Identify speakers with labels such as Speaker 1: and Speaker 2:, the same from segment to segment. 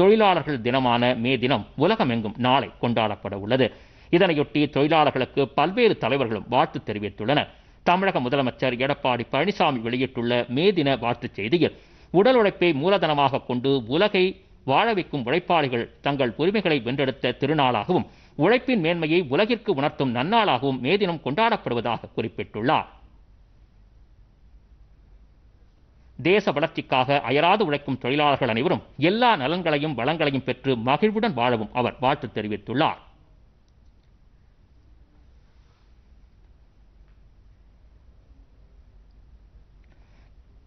Speaker 1: தொழிலாளர்கள் தினமான மே தினம் உலகமெங்கும் நாளை கொண்டாடப்பட உள்ளது இதனையொட்டி தொழிலாளர்களுக்கு பல்வேறு தலைவர்களும் வாழ்த்து தெரிவித்துள்ளனர் தமிழக முதலமைச்சர் எடப்பாடி பழனிசாமி வெளியிட்டுள்ள மே தின வாழ்த்துச் செய்தியில் உடல் உழைப்பை மூலதனமாக கொண்டு உலகை வாழ வைக்கும் உழைப்பாளிகள் தங்கள் உரிமைகளை வென்றெடுத்த திருநாளாகவும் உழைப்பின் மேன்மையை உலகிற்கு உணர்த்தும் நன்னாளாகவும் மே தினம் கொண்டாடப்படுவதாக குறிப்பிட்டுள்ளார் தேச வளர்ச்சிக்காக அயராது உழைக்கும் தொழிலாளர்கள் அனைவரும் எல்லா நலன்களையும் வளங்களையும் பெற்று மகிழ்வுடன் வாழவும் அவர் வாழ்த்து தெரிவித்துள்ளார்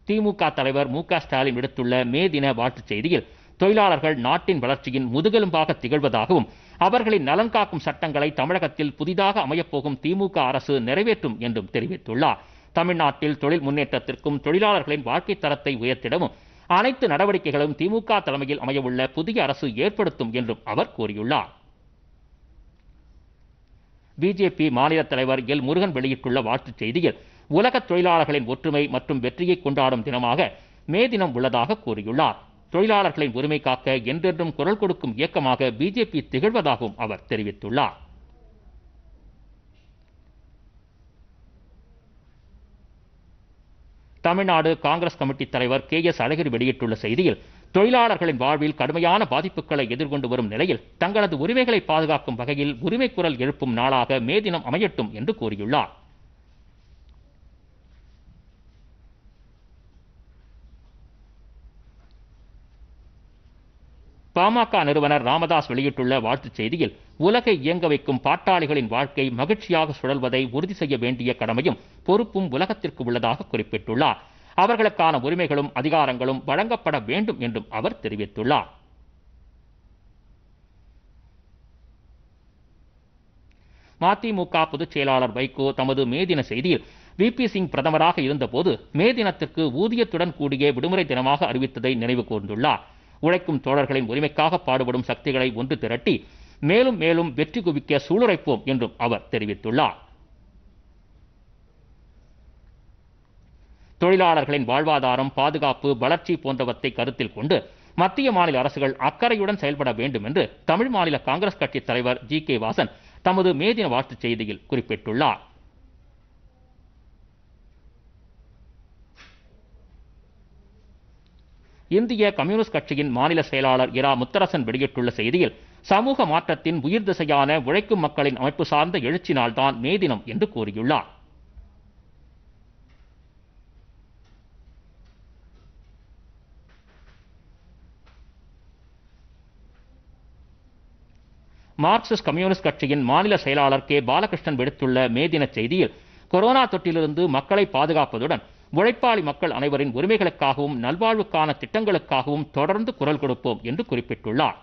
Speaker 1: திமுக தலைவர் மு ஸ்டாலின் விடுத்துள்ள மே தின வாழ்த்துச் செய்தியில் தொழிலாளர்கள் நாட்டின் வளர்ச்சியின் முதுகெலும்பாக திகழ்வதாகவும் அவர்களின் நலன் காக்கும் சட்டங்களை தமிழகத்தில் புதிதாக அமையப்போகும் திமுக அரசு நிறைவேற்றும் என்றும் தெரிவித்துள்ளார் தமிழ்நாட்டில் தொழில் முன்னேற்றத்திற்கும் தொழிலாளர்களின் வாழ்க்கை தரத்தை உயர்த்திடவும் அனைத்து நடவடிக்கைகளும் திமுக தலைமையில் அமையவுள்ள புதிய அரசு ஏற்படுத்தும் என்றும் அவர் கூறியுள்ளார் பிஜேபி மாநில தலைவர் எல் முருகன் வெளியிட்டுள்ள வாழ்த்துச் செய்தியில் உலக தொழிலாளர்களின் ஒற்றுமை மற்றும் வெற்றியை கொண்டாடும் தினமாக மே தினம் உள்ளதாக கூறியுள்ளார் தொழிலாளர்களின் உரிமை காக்க என்றென்றும் குரல் கொடுக்கும் இயக்கமாக பிஜேபி திகழ்வதாகவும் அவர் தெரிவித்துள்ளார் தமிழ்நாடு காங்கிரஸ் கமிட்டி தலைவர் கே எஸ் அழகிரி வெளியிட்டுள்ள செய்தியில் தொழிலாளர்களின் வாழ்வில் கடுமையான பாதிப்புகளை எதிர்கொண்டு வரும் நிலையில் தங்களது உரிமைகளை பாதுகாக்கும் வகையில் உரிமை குரல் எழுப்பும் நாளாக மே தினம் அமையட்டும் என்று கூறியுள்ளார் பாமக நிறுவனர் ராமதாஸ் வெளியிட்டுள்ள வாழ்த்துச் செய்தியில் உலகை இயங்க வைக்கும் பாட்டாளிகளின் வாழ்க்கை மகிழ்ச்சியாக சுழல்வதை உறுதி செய்ய வேண்டிய கடமையும் பொறுப்பும் உலகத்திற்கு உள்ளதாக குறிப்பிட்டுள்ளார் அவர்களுக்கான உரிமைகளும் அதிகாரங்களும் வழங்கப்பட வேண்டும் என்றும் அவர் தெரிவித்துள்ளார் மதிமுக பொதுச் செயலாளர் வைகோ தமது மே தின செய்தியில் வி பி சிங் பிரதமராக இருந்தபோது மே தினத்திற்கு ஊதியத்துடன் கூடிய விடுமுறை தினமாக அறிவித்ததை நினைவு கூர்ந்துள்ளார் உழைக்கும் தோழர்களின் உரிமைக்காக பாடுபடும் சக்திகளை ஒன்று திரட்டி மேலும் மேலும் வெற்றி குவிக்க சூளுரைப்போம் என்றும் அவர் தெரிவித்துள்ளார் தொழிலாளர்களின் வாழ்வாதாரம் பாதுகாப்பு வளர்ச்சி போன்றவற்றை கருத்தில் கொண்டு மத்திய மாநில அரசுகள் அக்கறையுடன் செயல்பட வேண்டும் என்று தமிழ் மாநில காங்கிரஸ் கட்சி தலைவர் ஜி கே வாசன் தமது மேதின வாழ்த்துச் செய்தியில் குறிப்பிட்டுள்ளார் இந்திய கம்யூனிஸ்ட் கட்சியின் மாநில செயலாளர் இரா முத்தரசன் வெளியிட்டுள்ள செய்தியில் சமூக மாற்றத்தின் உயிர் திசையான உழைக்கும் மக்களின் அமைப்பு சார்ந்த எழுச்சினால்தான் மே தினம் என்று கூறியுள்ளார் மார்க்சிஸ்ட் கம்யூனிஸ்ட் கட்சியின் மாநில செயலாளர் கே பாலகிருஷ்ணன் விடுத்துள்ள மே தின செய்தியில் கொரோனா தொற்றிலிருந்து மக்களை பாதுகாப்பதுடன் உழைப்பாளி மக்கள் அனைவரின் உரிமைகளுக்காகவும் நல்வாழ்வுக்கான திட்டங்களுக்காகவும் தொடர்ந்து குரல் கொடுப்போம் என்று குறிப்பிட்டுள்ளார்